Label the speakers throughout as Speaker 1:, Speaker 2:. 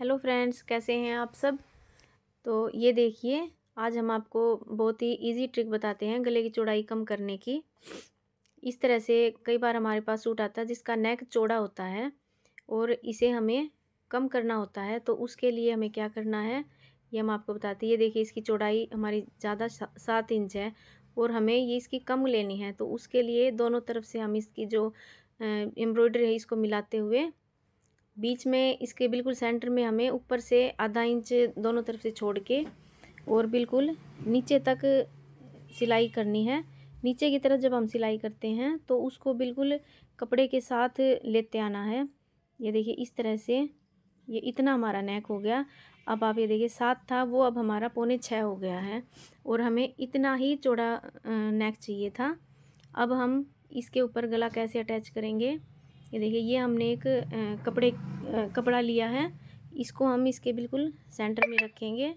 Speaker 1: hello friends कैसे हैं आप सब तो ये देखिए आज हम आपको बहुत ही इजी ट्रिक बताते हैं गले की चौड़ाई कम करने की इस तरह से कई बार हमारे पास सूट आता है जिसका नेक चौड़ा होता है और इसे हमें कम करना होता है तो उसके लिए हमें क्या करना है ये हम आपको बताते हैं ये देखिए इसकी चौड़ाई हमारी ज़्यादा सात इंच है और हमें ये इसकी कम लेनी है तो उसके लिए दोनों तरफ से हम इसकी जो एम्ब्रॉयडरी है इसको मिलाते हुए बीच में इसके बिल्कुल सेंटर में हमें ऊपर से आधा इंच दोनों तरफ से छोड़ के और बिल्कुल नीचे तक सिलाई करनी है नीचे की तरफ जब हम सिलाई करते हैं तो उसको बिल्कुल कपड़े के साथ लेते आना है ये देखिए इस तरह से ये इतना हमारा नेक हो गया अब आप ये देखिए सात था वो अब हमारा पौने छः हो गया है और हमें इतना ही चौड़ा नेक चाहिए था अब हम इसके ऊपर गला कैसे अटैच करेंगे ये देखिए ये हमने एक कपड़े कपड़ा लिया है इसको हम इसके बिल्कुल सेंटर में रखेंगे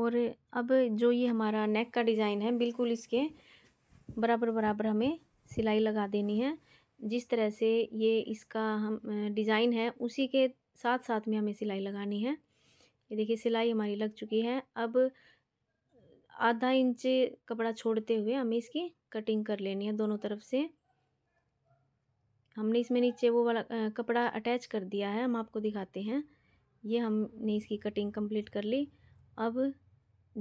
Speaker 1: और अब जो ये हमारा नेक का डिज़ाइन है बिल्कुल इसके बराबर बराबर हमें सिलाई लगा देनी है जिस तरह से ये इसका हम डिज़ाइन है उसी के साथ साथ में हमें सिलाई लगानी है ये देखिए सिलाई हमारी लग चुकी है अब आधा इंच कपड़ा छोड़ते हुए हमें इसकी कटिंग कर लेनी है दोनों तरफ से हमने इसमें नीचे वो वाला कपड़ा अटैच कर दिया है हम आपको दिखाते हैं ये हमने इसकी कटिंग कंप्लीट कर ली अब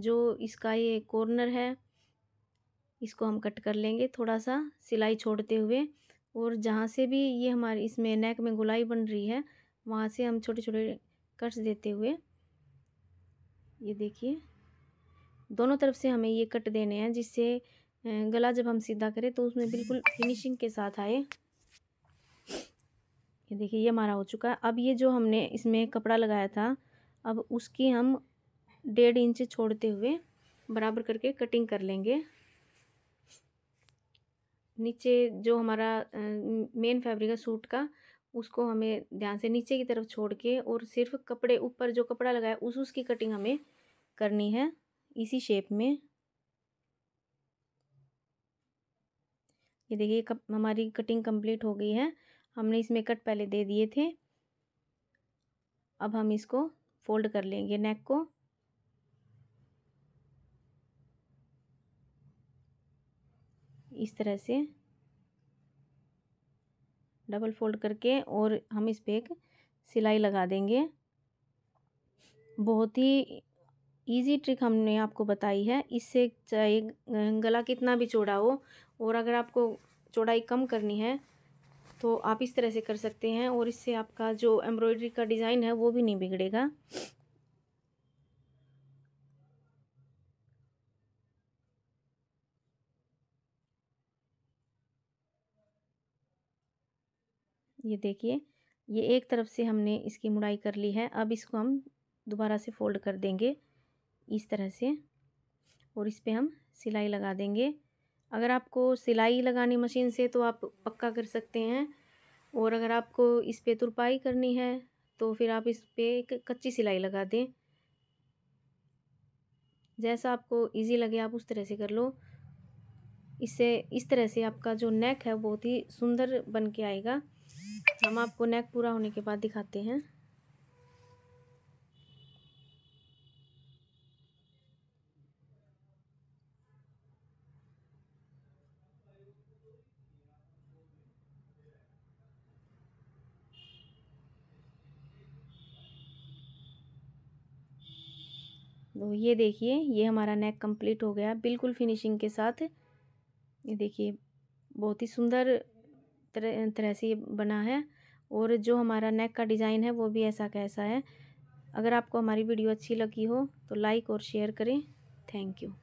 Speaker 1: जो इसका ये कॉर्नर है इसको हम कट कर लेंगे थोड़ा सा सिलाई छोड़ते हुए और जहाँ से भी ये हमारे इसमें नेक में गुलाई बन रही है वहाँ से हम छोटे छोटे कट्स देते हुए ये देखिए दोनों तरफ से हमें ये कट देने हैं जिससे गला जब हम सीधा करें तो उसमें बिल्कुल फिनिशिंग के साथ आए ये देखिए ये हमारा हो चुका है अब ये जो हमने इसमें कपड़ा लगाया था अब उसकी हम डेढ़ इंच छोड़ते हुए बराबर करके कटिंग कर लेंगे नीचे जो हमारा मेन फैब्रिक है सूट का उसको हमें ध्यान से नीचे की तरफ छोड़ के और सिर्फ कपड़े ऊपर जो कपड़ा लगाया उस उसकी कटिंग हमें करनी है इसी शेप में ये देखिए कप हमारी कटिंग कंप्लीट हो गई है हमने इसमें कट पहले दे दिए थे अब हम इसको फोल्ड कर लेंगे नेक को इस तरह से डबल फोल्ड करके और हम इस पर एक सिलाई लगा देंगे बहुत ही इजी ट्रिक हमने आपको बताई है इससे चाहे गला कितना भी चौड़ा हो और अगर आपको चौड़ाई कम करनी है तो आप इस तरह से कर सकते हैं और इससे आपका जो एम्ब्रॉयडरी का डिज़ाइन है वो भी नहीं बिगड़ेगा ये देखिए ये एक तरफ से हमने इसकी मुड़ाई कर ली है अब इसको हम दोबारा से फोल्ड कर देंगे इस तरह से और इस पर हम सिलाई लगा देंगे अगर आपको सिलाई लगानी मशीन से तो आप पक्का कर सकते हैं और अगर आपको इस पर तुरपाई करनी है तो फिर आप इस पर एक कच्ची सिलाई लगा दें जैसा आपको इजी लगे आप उस तरह से कर लो इससे इस तरह से आपका जो नेक है बहुत ही सुंदर बन के आएगा हम आपको नेक पूरा होने के बाद दिखाते हैं तो ये देखिए ये हमारा नेक कंप्लीट हो गया बिल्कुल फिनिशिंग के साथ ये देखिए बहुत ही सुंदर तरह तरह से ये बना है और जो हमारा नेक का डिज़ाइन है वो भी ऐसा कैसा है अगर आपको हमारी वीडियो अच्छी लगी हो तो लाइक और शेयर करें थैंक यू